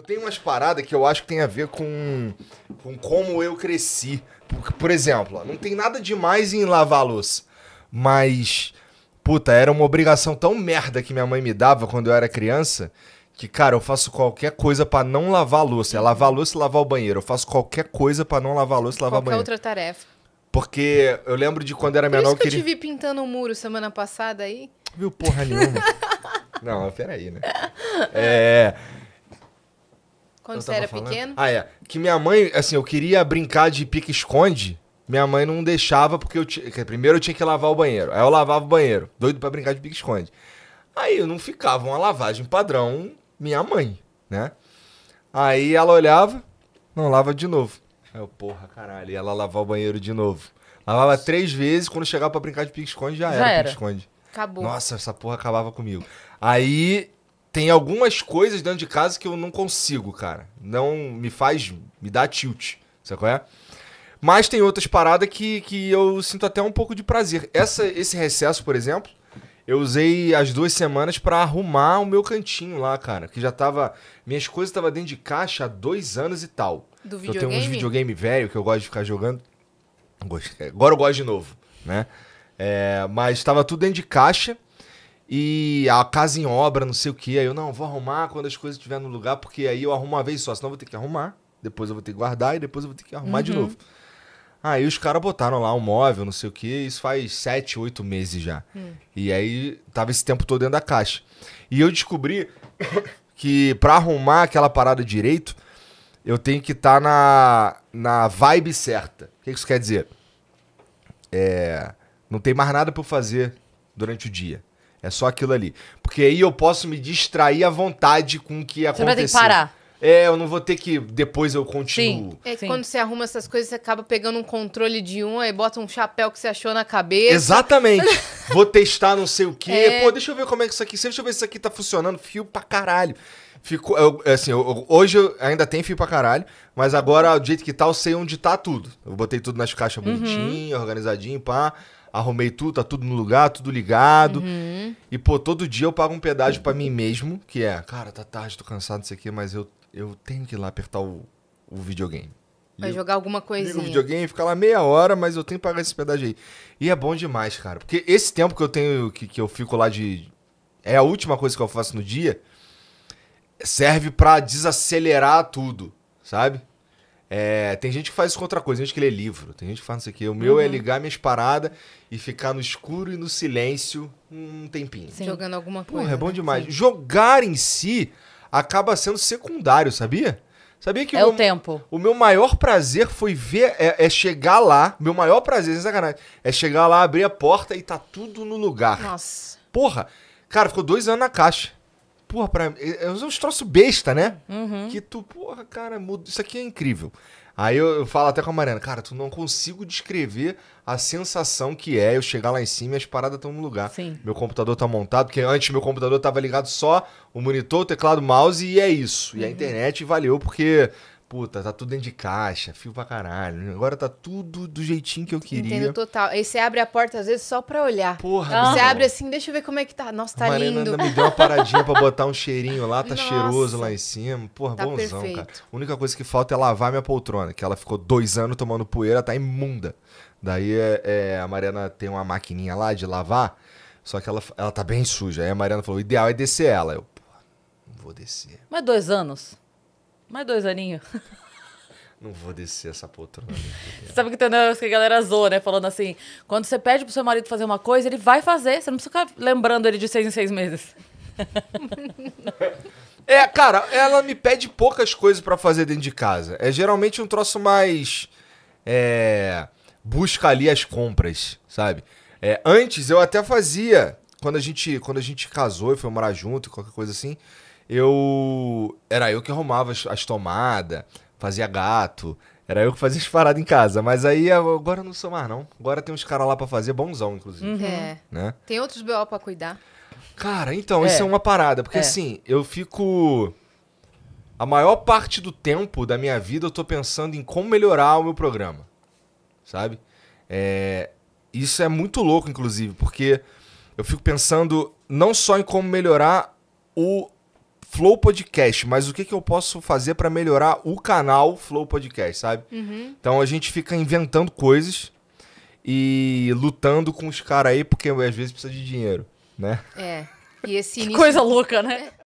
Eu tenho umas paradas que eu acho que tem a ver com, com como eu cresci. Por, por exemplo, não tem nada demais em lavar a louça, mas. Puta, era uma obrigação tão merda que minha mãe me dava quando eu era criança que, cara, eu faço qualquer coisa para não lavar a louça. É lavar a louça e lavar o banheiro. Eu faço qualquer coisa para não lavar a louça e lavar o banheiro. outra tarefa. Porque eu lembro de quando era Por menor... Por isso que eu, queria... te vi pintando um muro semana passada aí. Viu porra nenhuma. não, peraí, né? É... Quando você era falando? pequeno? Ah, é. Que minha mãe, assim, eu queria brincar de pique-esconde. Minha mãe não deixava, porque eu t... primeiro eu tinha que lavar o banheiro. Aí eu lavava o banheiro, doido para brincar de pique-esconde. Aí eu não ficava uma lavagem padrão, minha mãe, né? Aí ela olhava, não, lava de novo. Aí eu, porra, caralho, e ela lavava o banheiro de novo. Lavava três vezes, quando chegava para brincar de pique-esconde já, já, era, era. pique-esconde. Acabou. Nossa, essa porra acabava comigo. Aí tem algumas coisas dentro de casa que eu não consigo, cara. Não me faz. me dá tilt. Sabe qual é? Mas tem outras paradas que, que eu sinto até um pouco de prazer. Essa, esse recesso, por exemplo, eu usei as duas semanas para arrumar o meu cantinho lá, cara. Que já tava. Minhas coisas estavam dentro de caixa há dois anos e tal. Do videogame? Eu tenho uns videogame velho que eu gosto de ficar jogando. É, agora eu gosto de novo, né? É, mas estava tudo dentro de caixa e a casa em obra, não sei o que. Aí eu, não, vou arrumar quando as coisas estiverem no lugar, porque aí eu arrumo uma vez só, senão eu vou ter que arrumar, depois eu vou ter que guardar e depois eu vou ter que arrumar uhum. de novo. Aí os caras botaram lá um móvel, não sei o que, isso faz sete, oito meses já. Hum. E aí tava esse tempo todo dentro da caixa. E eu descobri que para arrumar aquela parada direito, eu tenho que estar tá na, na vibe certa. O que isso quer dizer? É, não tem mais nada para fazer durante o dia. É só aquilo ali. Porque aí eu posso me distrair à vontade com o que aconteceu. Você vai ter que parar. É, eu não vou ter que. Depois eu continuo. Sim. É que Sim. quando você arruma essas coisas, você acaba pegando um controle de um, aí bota um chapéu que você achou na cabeça. Exatamente. vou testar não sei o quê. É... Pô, deixa eu ver como é que isso aqui. Deixa eu ver se isso aqui tá funcionando. Fio pra caralho. Ficou. Eu, é assim, eu, hoje eu ainda tem fio pra caralho, mas agora, do jeito que tá, eu sei onde tá tudo. Eu botei tudo nas caixas uhum. bonitinho, organizadinho, pá. Pra arrumei tudo, tá tudo no lugar, tudo ligado. Uhum. E, pô, todo dia eu pago um pedágio para mim mesmo, que é, cara, tá tarde, tô cansado disso aqui, mas eu, eu tenho que ir lá apertar o, o videogame. Vai jogar alguma coisa. Liga o videogame, fica lá meia hora, mas eu tenho que pagar esse pedágio aí. E é bom demais, cara. Porque esse tempo que eu tenho, que, que eu fico lá de. É a última coisa que eu faço no dia. Serve para desacelerar tudo, sabe? É, tem gente que faz isso com outra coisa, tem gente que lê livro, tem gente que faz não sei o quê. O meu é uhum. é ligar minhas paradas e ficar no escuro e no silêncio um tempinho. Sim. Jogando alguma coisa. Porra, é bom né? demais. Sim. Jogar em si acaba sendo secundário, sabia? Sabia que é o, o tempo. O meu maior prazer foi ver, é, é chegar lá. Meu maior prazer, sem sacanagem, é chegar lá, abrir a porta e tá tudo no lugar. Nossa. Porra, cara, ficou dois anos na caixa porra, pra, é, é uns troço besta, né? Uhum. Que tu, porra, cara, isso aqui é incrível. Aí eu, eu, falo até com a Mariana, cara, tu não consigo descrever a sensação que é eu chegar lá em cima e as paradas estão no lugar. Sim. Meu computador tá montado, porque antes meu computador tava ligado só o monitor, o teclado, o mouse e é isso. Uhum. E a uhum. internet valeu, porque puta, tá tudo dentro de caixa, fio pra caralho. Agora tá tudo do jeitinho que eu queria. Entendo total. Aí você abre a porta, às vezes, só pra olhar. Porra, Você abre assim, deixa eu ver como é que tá. Nossa, tá a Mariana lindo. Ainda me deu uma paradinha pra botar um cheirinho lá, tá Nossa. cheiroso lá em cima. Porra, tá bonzão, perfeito. cara. A única coisa que falta é lavar minha poltrona, que ela ficou dois anos tomando poeira, tá imunda. Daí é, é, a Mariana tem uma maquininha lá de lavar, só que ela, ela tá bem suja. Aí a Mariana falou: o ideal é descer ela. Eu, porra, não vou descer. Mas dois anos? Mais dois aninhos. Não vou descer essa poltrona. você sabe que tem um que a galera zoa, né? Falando assim, quando você pede pro seu marido fazer uma coisa, ele vai fazer. Você não precisa ficar lembrando ele de seis em seis meses. é, cara, ela me pede poucas coisas para fazer dentro de casa. É geralmente um troço mais... É, busca ali as compras, sabe? É, antes eu até fazia, quando a gente quando a gente casou e foi morar junto, qualquer coisa assim eu. Era eu que arrumava as, as tomadas, fazia gato. Era eu que fazia as paradas em casa. Mas aí agora eu não sou mais, não. Agora tem uns caras lá pra fazer, bonzão, inclusive. Uhum. É. Né? Tem outros BO pra cuidar. Cara, então, é. isso é uma parada. Porque é. assim, eu fico. A maior parte do tempo da minha vida eu tô pensando em como melhorar o meu programa. Sabe? É... Isso é muito louco, inclusive, porque eu fico pensando não só em como melhorar o Flow Podcast, mas o que, que eu posso fazer para melhorar o canal Flow Podcast, sabe? Uhum. Então a gente fica inventando coisas e lutando com os caras aí, porque às vezes precisa de dinheiro, né? É. E esse início... coisa louca, né? É.